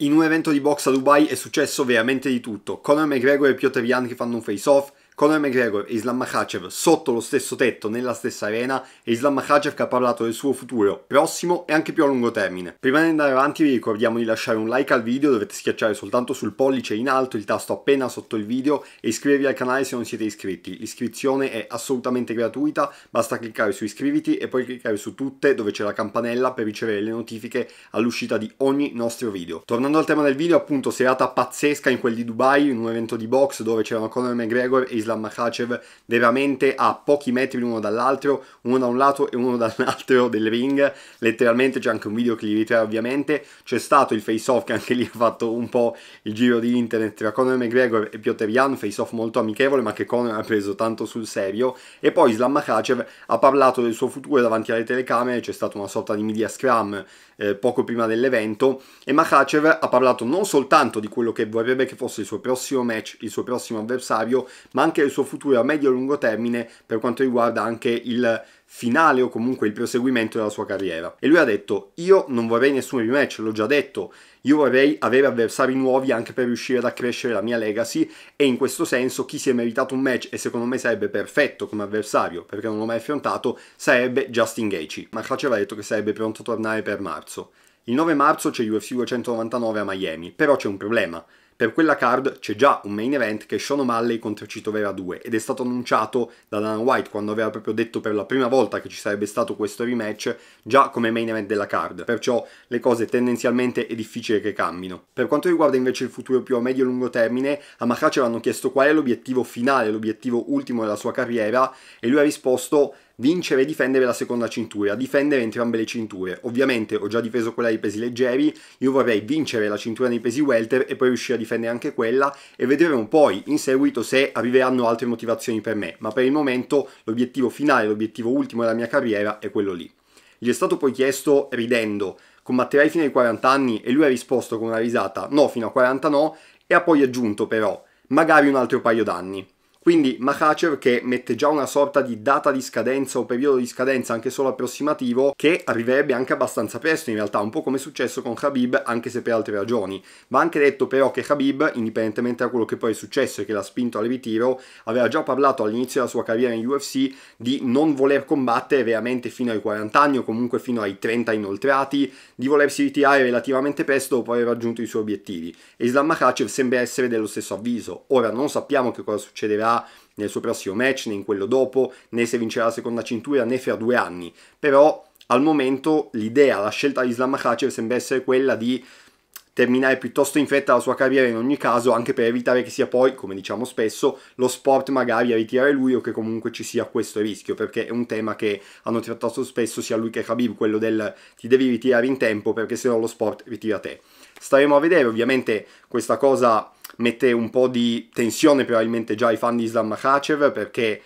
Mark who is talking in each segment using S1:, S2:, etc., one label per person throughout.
S1: In un evento di box a Dubai è successo veramente di tutto. Conor McGregor e Piotr Jan che fanno un face-off, Conor McGregor e Islam Makhachev sotto lo stesso tetto, nella stessa arena, e Islam Makhachev che ha parlato del suo futuro prossimo e anche più a lungo termine. Prima di andare avanti vi ricordiamo di lasciare un like al video, dovete schiacciare soltanto sul pollice in alto il tasto appena sotto il video e iscrivervi al canale se non siete iscritti. L'iscrizione è assolutamente gratuita, basta cliccare su iscriviti e poi cliccare su tutte dove c'è la campanella per ricevere le notifiche all'uscita di ogni nostro video. Tornando al tema del video, appunto serata pazzesca in quel di Dubai, in un evento di box dove c'erano Conor McGregor e Islam Islam Makhachev veramente a pochi metri l'uno dall'altro, uno da un lato e uno dall'altro del ring, letteralmente c'è anche un video che li ritrae ovviamente, c'è stato il face off che anche lì ha fatto un po' il giro di internet tra Conor McGregor e Piotr Jan, face off molto amichevole ma che Conor ha preso tanto sul serio e poi Islam Makhachev ha parlato del suo futuro davanti alle telecamere, c'è stata una sorta di media scrum eh, poco prima dell'evento e Makhachev ha parlato non soltanto di quello che vorrebbe che fosse il suo prossimo match, il suo prossimo avversario, ma anche anche il suo futuro a medio e lungo termine per quanto riguarda anche il finale o comunque il proseguimento della sua carriera. E lui ha detto: Io non vorrei nessun rematch, l'ho già detto. Io vorrei avere avversari nuovi anche per riuscire ad accrescere la mia legacy. E in questo senso, chi si è meritato un match e secondo me sarebbe perfetto come avversario, perché non l'ho mai affrontato, sarebbe Justin Gaethje. Ma Clutch aveva detto che sarebbe pronto a tornare per marzo. Il 9 marzo c'è UFC 299 a Miami, però c'è un problema. Per quella card c'è già un main event che è Sean O'Malley contro Cito Vera 2 ed è stato annunciato da Dana White quando aveva proprio detto per la prima volta che ci sarebbe stato questo rematch già come main event della card, perciò le cose tendenzialmente è difficile che cambino. Per quanto riguarda invece il futuro più a medio e lungo termine, a Makachev hanno chiesto qual è l'obiettivo finale, l'obiettivo ultimo della sua carriera e lui ha risposto vincere e difendere la seconda cintura, difendere entrambe le cinture. Ovviamente ho già difeso quella dei pesi leggeri, io vorrei vincere la cintura nei pesi welter e poi riuscire a difendere anche quella e vedremo poi in seguito se arriveranno altre motivazioni per me, ma per il momento l'obiettivo finale, l'obiettivo ultimo della mia carriera è quello lì. Gli è stato poi chiesto ridendo combatterai fino ai 40 anni e lui ha risposto con una risata no fino a 40 no e ha poi aggiunto però magari un altro paio d'anni. Quindi Mahachev che mette già una sorta di data di scadenza o periodo di scadenza anche solo approssimativo che arriverebbe anche abbastanza presto in realtà, un po' come è successo con Khabib anche se per altre ragioni. Va anche detto però che Khabib, indipendentemente da quello che poi è successo e che l'ha spinto al ritiro, aveva già parlato all'inizio della sua carriera in UFC di non voler combattere veramente fino ai 40 anni o comunque fino ai 30 inoltrati, di volersi ritirare relativamente presto dopo aver raggiunto i suoi obiettivi. E Islam Makhachev sembra essere dello stesso avviso. Ora non sappiamo che cosa succederà nel suo prossimo match né in quello dopo, né se vincerà la seconda cintura né fra due anni. Però al momento l'idea, la scelta di Islam Makhachev sembra essere quella di terminare piuttosto in fretta la sua carriera in ogni caso, anche per evitare che sia poi, come diciamo spesso, lo sport magari a ritirare lui o che comunque ci sia questo rischio, perché è un tema che hanno trattato spesso sia lui che Khabib, quello del ti devi ritirare in tempo perché se no lo sport ritira te. Staremo a vedere, ovviamente questa cosa mette un po' di tensione probabilmente già ai fan di Islam Makhachev perché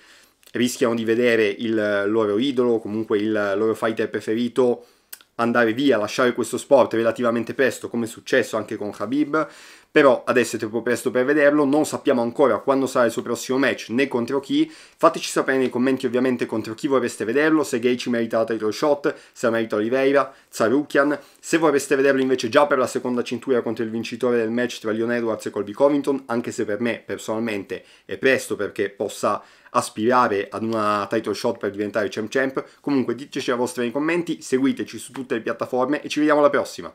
S1: rischiano di vedere il loro idolo, comunque il loro fighter preferito andare via, lasciare questo sport relativamente presto come è successo anche con Khabib però adesso è troppo presto per vederlo, non sappiamo ancora quando sarà il suo prossimo match né contro chi, fateci sapere nei commenti ovviamente contro chi vorreste vederlo, se Gay merita la title shot, se la merita Oliveira, Zarukian, se vorreste vederlo invece già per la seconda cintura contro il vincitore del match tra Leon Edwards e Colby Covington, anche se per me personalmente è presto perché possa aspirare ad una title shot per diventare champ champ, comunque diteci la vostra nei commenti, seguiteci su tutte le piattaforme e ci vediamo alla prossima!